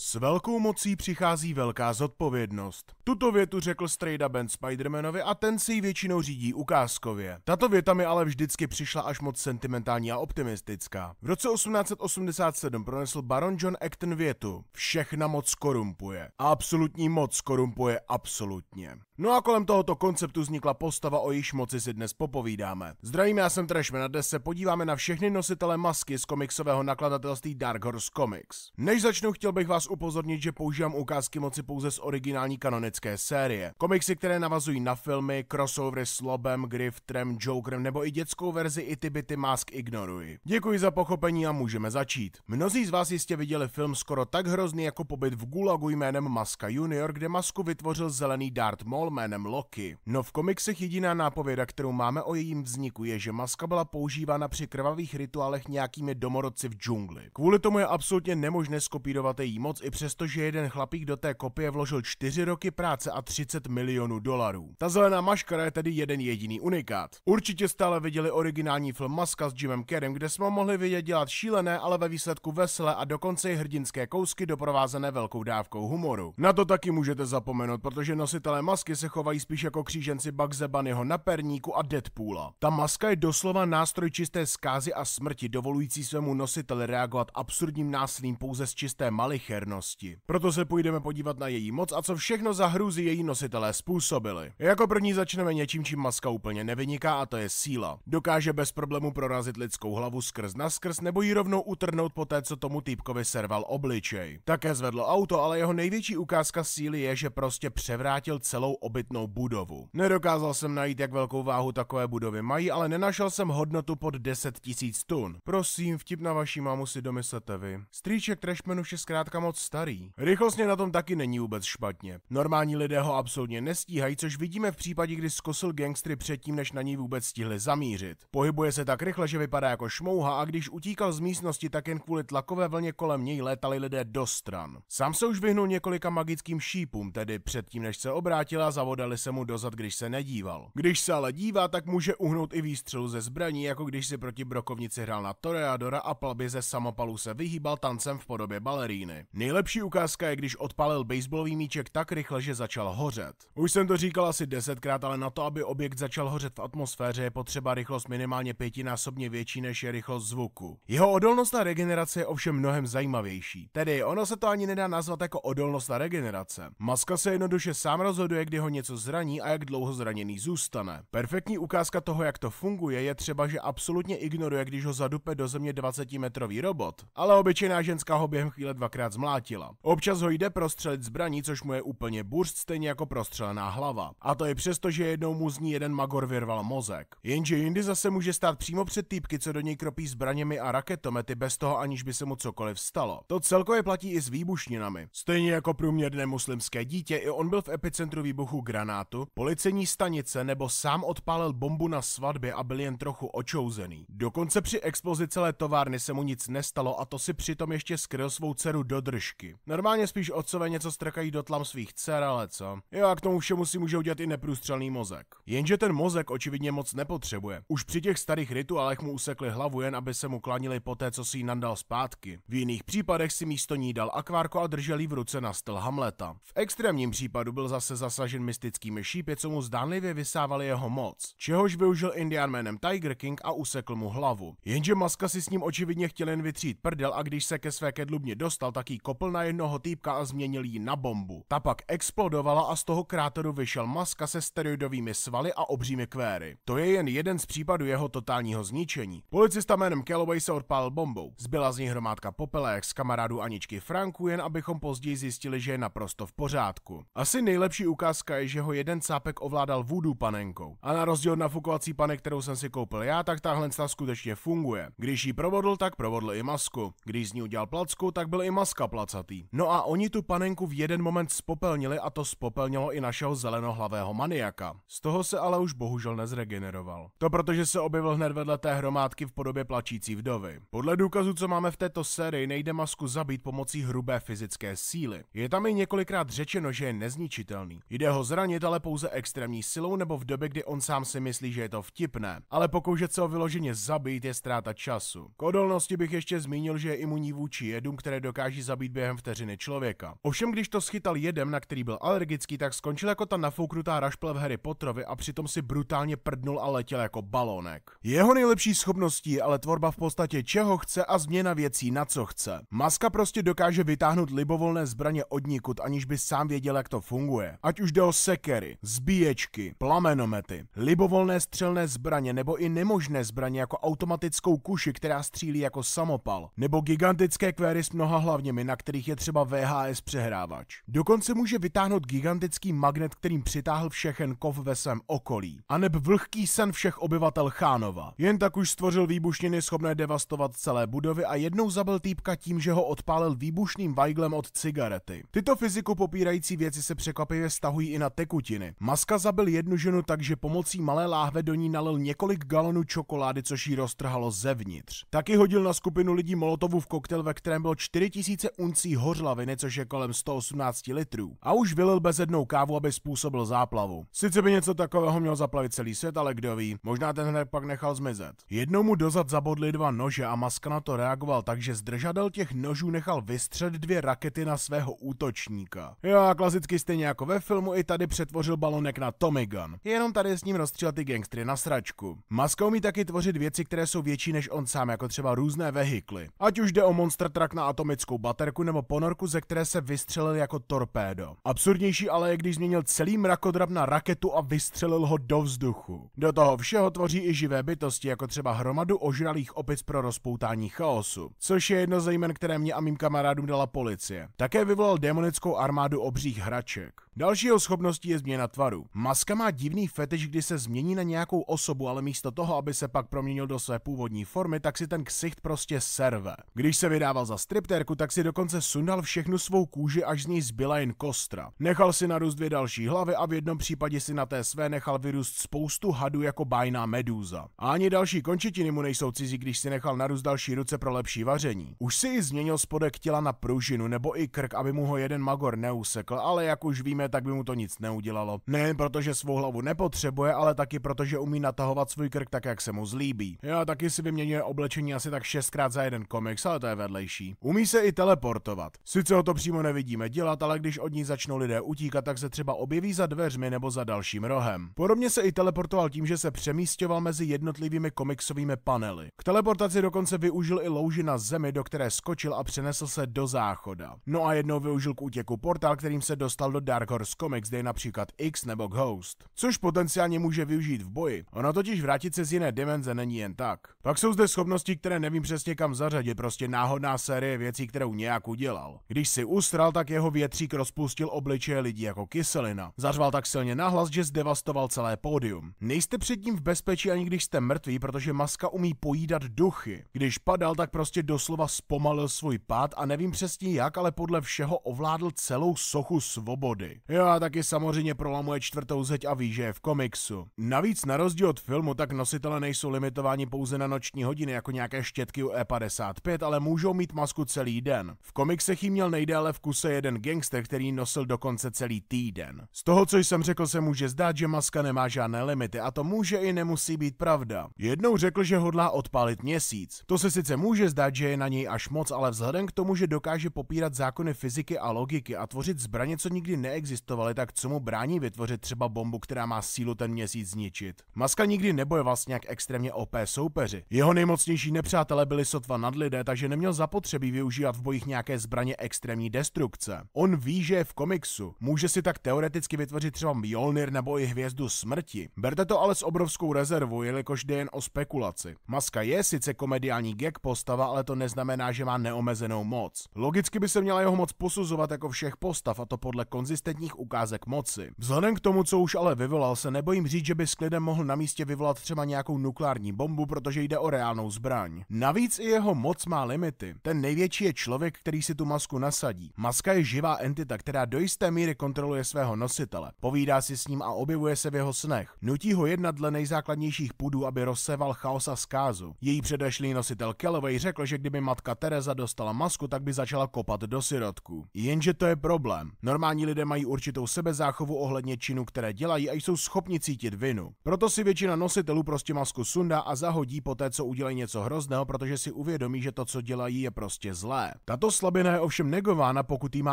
S velkou mocí přichází velká zodpovědnost. Tuto větu řekl Strejda Ben Spidermanovi a ten si ji většinou řídí ukázkově. Tato věta mi ale vždycky přišla až moc sentimentální a optimistická. V roce 1887 pronesl baron John Acton větu Všechna moc korumpuje. A absolutní moc korumpuje absolutně. No a kolem tohoto konceptu vznikla postava, o již moci si dnes popovídáme. Zdravím, já jsem Trashman a dnes se podíváme na všechny nositele masky z komiksového nakladatelství Dark Horse Comics. Než začnu, chtěl bych vás upozornit, že používám ukázky moci pouze z originální kanonické série. Komiksy, které navazují na filmy, crossovery s Lobem, Griftrem, Jokerem nebo i dětskou verzi i ty byty Mask ignoruji. Děkuji za pochopení a můžeme začít. Mnozí z vás jistě viděli film skoro tak hrozný jako pobyt v Gulagu jménem Maska Junior, kde Masku vytvořil zelený Darth Maul jménem Loki. No v komiksech jediná nápověda, kterou máme o jejím vzniku, je, že maska byla používána při krvavých rituálech nějakými domorodci v džungli. Kvůli tomu je absolutně nemožné skopírovat její moc moc i přesto, že jeden chlapík do té kopie vložil 4 roky práce a 30 milionů dolarů. Ta zelená maškara je tedy jeden jediný unikát. Určitě stále viděli originální film Maska s Jimem Kerem, kde jsme mohli vidět dělat šílené, ale ve výsledku veselé a dokonce i hrdinské kousky doprovázené velkou dávkou humoru. Na to taky můžete zapomenout, protože nositelé masky se chovají spíš jako kříženci Bugzebanyho na perníku a Deadpoola. Ta maska je doslova nástroj čisté zkázy a smrti, dovolující svému nositeli reagovat absurdním násilím pouze z čisté malicherny nevěrnosti. Proto se půjdeme podívat na její moc a co všechno za hrůzy její nositelé způsobili. Jako první začneme něčím, čím maska úplně nevyniká a to je síla. Dokáže bez problému prorazit lidskou hlavu skrz naskrz nebo ji rovnou utrhnout po té, co tomu týpkovi serval obličej. Také zvedlo auto, ale jeho největší ukázka síly je, že prostě převrátil celou obytnou budovu. Nedokázal jsem najít, jak velkou váhu takové budovy mají, ale nenašel jsem hodnotu pod 10 000 tun. Prosím, vtip na vaší mámu si domyslete vy. Strýček Trashmanu je zkrátka moc moc starý. Rychlostně na tom taky není vůbec špatně. Normální lidé ho absolutně nestíhají, což vidíme v případě, kdy zkosil gangstry předtím, než na ní vůbec stihli zamířit. Pohybuje se tak rychle, že vypadá jako šmouha a když utíkal z místnosti, tak jen kvůli tlakové vlně kolem něj létali lidé do stran. Sám se už vyhnul několika magickým šípům, tedy předtím, než se obrátila, zavodali se mu dozad, když se nedíval. Když se ale dívá, tak může uhnout i výstřelu ze zbraní, jako když si proti brokovnici hrál na Toreadora a palbě ze samopalu se vyhýbal tancem v podobě baleríny. Nejlepší ukázka je, když odpalil baseballový míček tak rychle, že začal hořet. Už jsem to říkal asi desetkrát, ale na to, aby objekt začal hořet v atmosféře, je potřeba rychlost minimálně pětinásobně větší než je rychlost zvuku. Jeho odolnost na regenerace je ovšem mnohem zajímavější. Tedy ono se to ani nedá nazvat jako odolnost na regenerace. Maska se jednoduše sám rozhoduje, kdy ho něco zraní a jak dlouho zraněný zůstane. Perfektní ukázka toho, jak to funguje, je třeba, že absolutně ignoruje, když ho zadupe do země 20-metrový robot. Ale obyčejná ženská ho během chvíle dvakrát zmlá omlátila. Občas ho jde prostřelit zbraní, což mu je úplně burst, stejně jako prostřelená hlava. A to je přesto, že jednou mu z ní jeden magor vyrval mozek. Jenže jindy zase může stát přímo před týpky, co do něj kropí zbraněmi a raketomety bez toho, aniž by se mu cokoliv stalo. To celkově platí i s výbušninami. Stejně jako průměrné muslimské dítě, i on byl v epicentru výbuchu granátu, policejní stanice nebo sám odpálil bombu na svatbě a byl jen trochu očouzený. Dokonce při expozi celé továrny se mu nic nestalo a to si přitom ještě skryl svou dceru Dodr prdšky. Normálně spíš otcové něco strkají do tlam svých dcer, ale co? Jo, a k tomu všemu si může udělat i neprůstřelný mozek. Jenže ten mozek očividně moc nepotřebuje. Už při těch starých rituálech mu usekli hlavu jen, aby se mu klanili po té, co si ji nandal zpátky. V jiných případech si místo ní dal akvárko a držel v ruce na styl Hamleta. V extrémním případu byl zase zasažen mystickými šípy, co mu zdánlivě vysávali jeho moc, čehož využil Indian jménem Tiger King a usekl mu hlavu. Jenže Maska si s ním očividně chtěl jen vytřít prdel a když se ke své kedlubně dostal, tak jí kopl na jednoho týpka a změnil ji na bombu. Ta pak explodovala a z toho kráteru vyšel maska se steroidovými svaly a obřími kvéry. To je jen jeden z případů jeho totálního zničení. Policista jménem Calloway se odpálil bombou. Zbyla z ní hromádka jak z kamarádu Aničky Franku, jen abychom později zjistili, že je naprosto v pořádku. Asi nejlepší ukázka je, že ho jeden cápek ovládal vůdu panenkou. A na rozdíl od nafukovací pane, kterou jsem si koupil já, tak tahle skutečně funguje. Když ji provodl, tak provodl i masku. Když z ní udělal placku, tak byl i maska placatý. No a oni tu panenku v jeden moment spopelnili a to spopelnilo i našeho zelenohlavého maniaka. Z toho se ale už bohužel nezregeneroval. To protože se objevil hned vedle té hromádky v podobě plačící vdovy. Podle důkazu, co máme v této sérii, nejde masku zabít pomocí hrubé fyzické síly. Je tam i několikrát řečeno, že je nezničitelný. Jde ho zranit ale pouze extrémní silou nebo v době, kdy on sám si myslí, že je to vtipné. Ale pokoušet se ho vyloženě zabít je ztráta času. K odolnosti bych ještě zmínil, že je imunní vůči jedům, které dokáží zabít zabít během vteřiny člověka. Ovšem, když to schytal jedem, na který byl alergický, tak skončil jako ta nafouknutá rašple v Harry Potterovi a přitom si brutálně prdnul a letěl jako balonek. Jeho nejlepší schopností je ale tvorba v podstatě čeho chce a změna věcí na co chce. Maska prostě dokáže vytáhnout libovolné zbraně od nikud, aniž by sám věděl, jak to funguje. Ať už jde o sekery, zbíječky, plamenomety, libovolné střelné zbraně nebo i nemožné zbraně jako automatickou kuši, která střílí jako samopal, nebo gigantické kvéry s mnoha hlavněmi, na kterých je třeba VHS přehrávač. Dokonce může vytáhnout gigantický magnet, kterým přitáhl všechen kov ve svém okolí. A neb vlhký sen všech obyvatel Chánova. Jen tak už stvořil výbušniny schopné devastovat celé budovy a jednou zabil týpka tím, že ho odpálil výbušným vajglem od cigarety. Tyto fyziku popírající věci se překvapivě stahují i na tekutiny. Maska zabil jednu ženu tak, že pomocí malé láhve do ní nalil několik galonů čokolády, což ji roztrhalo zevnitř. Taky hodil na skupinu lidí molotovu v koktejl, ve kterém bylo 4000 uncí hořlaviny, což je kolem 118 litrů, a už vylil bezednou kávu, aby způsobil záplavu. Sice by něco takového měl zaplavit celý svět, ale kdo ví, možná ten hned pak nechal zmizet. Jednou mu dozad zabodli dva nože a Maska na to reagoval tak, že zdržadel těch nožů nechal vystřet dvě rakety na svého útočníka. Jo, a klasicky stejně jako ve filmu i tady přetvořil balonek na Tommy Gun. Jenom tady s ním rozstřílel ty gangstry na sračku. Maska umí taky tvořit věci, které jsou větší než on sám, jako třeba různé vehikly. Ať už jde o monster truck na atomickou baterku, mraku nebo ponorku, ze které se vystřelil jako torpédo. Absurdnější ale je, když změnil celý mrakodrap na raketu a vystřelil ho do vzduchu. Do toho všeho tvoří i živé bytosti, jako třeba hromadu ožralých opic pro rozpoutání chaosu, což je jedno ze jmen, které mě a mým kamarádům dala policie. Také vyvolal demonickou armádu obřích hraček. Dalšího schopností je změna tvaru. Maska má divný fetiš, kdy se změní na nějakou osobu, ale místo toho, aby se pak proměnil do své původní formy, tak si ten ksicht prostě serve. Když se vydával za striptérku, tak si do dokonce sundal všechnu svou kůži, až z ní zbyla jen kostra. Nechal si narůst dvě další hlavy a v jednom případě si na té své nechal vyrůst spoustu hadů jako bajná medúza. A ani další končetiny mu nejsou cizí, když si nechal narůst další ruce pro lepší vaření. Už si i změnil spodek těla na pružinu nebo i krk, aby mu ho jeden magor neusekl, ale jak už víme, tak by mu to nic neudělalo. Nejen protože svou hlavu nepotřebuje, ale taky protože umí natahovat svůj krk tak, jak se mu zlíbí. Já taky si vyměňuje oblečení asi tak šestkrát za jeden komiks, ale to je vedlejší. Umí se i teleport teleportovat. Sice ho to přímo nevidíme dělat, ale když od ní začnou lidé utíkat, tak se třeba objeví za dveřmi nebo za dalším rohem. Podobně se i teleportoval tím, že se přemístěval mezi jednotlivými komiksovými panely. K teleportaci dokonce využil i louži na zemi, do které skočil a přenesl se do záchoda. No a jednou využil k útěku portál, kterým se dostal do Dark Horse Comics, kde je například X nebo Ghost, což potenciálně může využít v boji. Ono totiž vrátit se z jiné dimenze není jen tak. Pak jsou zde schopnosti, které nevím přesně kam zařadit, prostě náhodná série věcí, kterou nějak nějak udělal. Když si usral, tak jeho větřík rozpustil obličeje lidí jako kyselina. Zařval tak silně nahlas, že zdevastoval celé pódium. Nejste před ním v bezpečí ani když jste mrtví, protože maska umí pojídat duchy. Když padal, tak prostě doslova zpomalil svůj pád a nevím přesně jak, ale podle všeho ovládl celou sochu svobody. Jo a taky samozřejmě prolamuje čtvrtou zeď a ví, že je v komiksu. Navíc na rozdíl od filmu, tak nositele nejsou limitováni pouze na noční hodiny jako nějaké štětky u E55, ale můžou mít masku celý den. V komiksech jí měl nejdéle v kuse jeden gangster, který nosil dokonce celý týden. Z toho, co jsem řekl, se může zdát, že maska nemá žádné limity a to může i nemusí být pravda. Jednou řekl, že hodlá odpálit měsíc. To se sice může zdát, že je na něj až moc, ale vzhledem k tomu, že dokáže popírat zákony fyziky a logiky a tvořit zbraně, co nikdy neexistovaly, tak co mu brání vytvořit třeba bombu, která má sílu ten měsíc zničit. Maska nikdy nebojoval s nějak extrémně OP soupeři. Jeho nejmocnější nepřátelé byli sotva nad lidé, takže neměl zapotřebí využívat v bojích nějak nějaké zbraně extrémní destrukce. On ví, že je v komiksu, může si tak teoreticky vytvořit třeba Mjolnir nebo i Hvězdu smrti. Berte to ale s obrovskou rezervu, jelikož jde jen o spekulaci. Maska je sice komediální gag postava, ale to neznamená, že má neomezenou moc. Logicky by se měla jeho moc posuzovat jako všech postav, a to podle konzistentních ukázek moci. Vzhledem k tomu, co už ale vyvolal, se nebojím říct, že by s klidem mohl na místě vyvolat třeba nějakou nukleární bombu, protože jde o reálnou zbraň. Navíc i jeho moc má limity. Ten největší je člověk, který si tu masku nasadí. Maska je živá entita, která do jisté míry kontroluje svého nositele. Povídá si s ním a objevuje se v jeho snech. Nutí ho jednat dle nejzákladnějších půdů, aby rozseval chaos a zkázu. Její předešlý nositel Kelovej řekl, že kdyby matka Teresa dostala masku, tak by začala kopat do syrotku. Jenže to je problém. Normální lidé mají určitou sebezáchovu ohledně činů, které dělají a jsou schopni cítit vinu. Proto si většina nositelů prostě masku sundá a zahodí poté, co udělají něco hrozného, protože si uvědomí, že to, co dělají, je prostě zlé. Tato slabina je ovšem negována, pokud jí má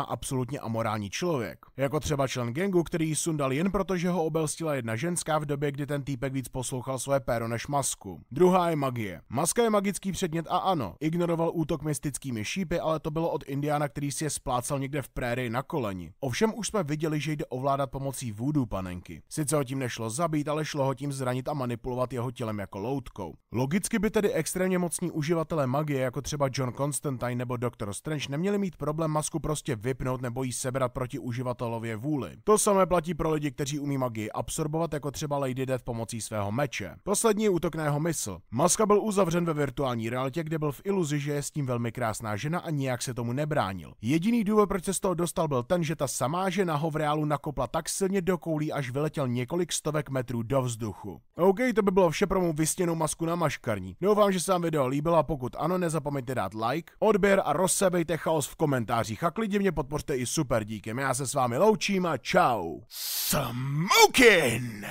absolutně amorální člověk. Jako třeba člen gengu, který ji sundal jen proto, že ho obelstila jedna ženská v době, kdy ten týpek víc poslouchal své péro než masku. Druhá je magie. Maska je magický předmět a ano, ignoroval útok mystickými šípy, ale to bylo od Indiana, který si je splácal někde v prérii na koleni. Ovšem už jsme viděli, že jde ovládat pomocí vůdu panenky. Sice ho tím nešlo zabít, ale šlo ho tím zranit a manipulovat jeho tělem jako loutkou. Logicky by tedy extrémně mocní uživatelé magie, jako třeba John Constantine nebo Dr. Strange, Strange neměli mít problém masku prostě vypnout nebo ji sebrat proti uživatelově vůli. To samé platí pro lidi, kteří umí magii absorbovat, jako třeba Lady Death pomocí svého meče. Poslední útok na jeho mysl. Maska byl uzavřen ve virtuální realitě, kde byl v iluzi, že je s tím velmi krásná žena a nijak se tomu nebránil. Jediný důvod, proč se z toho dostal, byl ten, že ta samá žena ho v reálu nakopla tak silně do koulí, až vyletěl několik stovek metrů do vzduchu. OK, to by bylo vše pro mou vystěnou masku na maškarní. Doufám, že se vám video líbilo a pokud ano, nezapomeňte dát like, odběr a rozsebej nedělejte chaos v komentářích a klidně mě podpořte i super díkem. Já se s vámi loučím a čau. Smokin!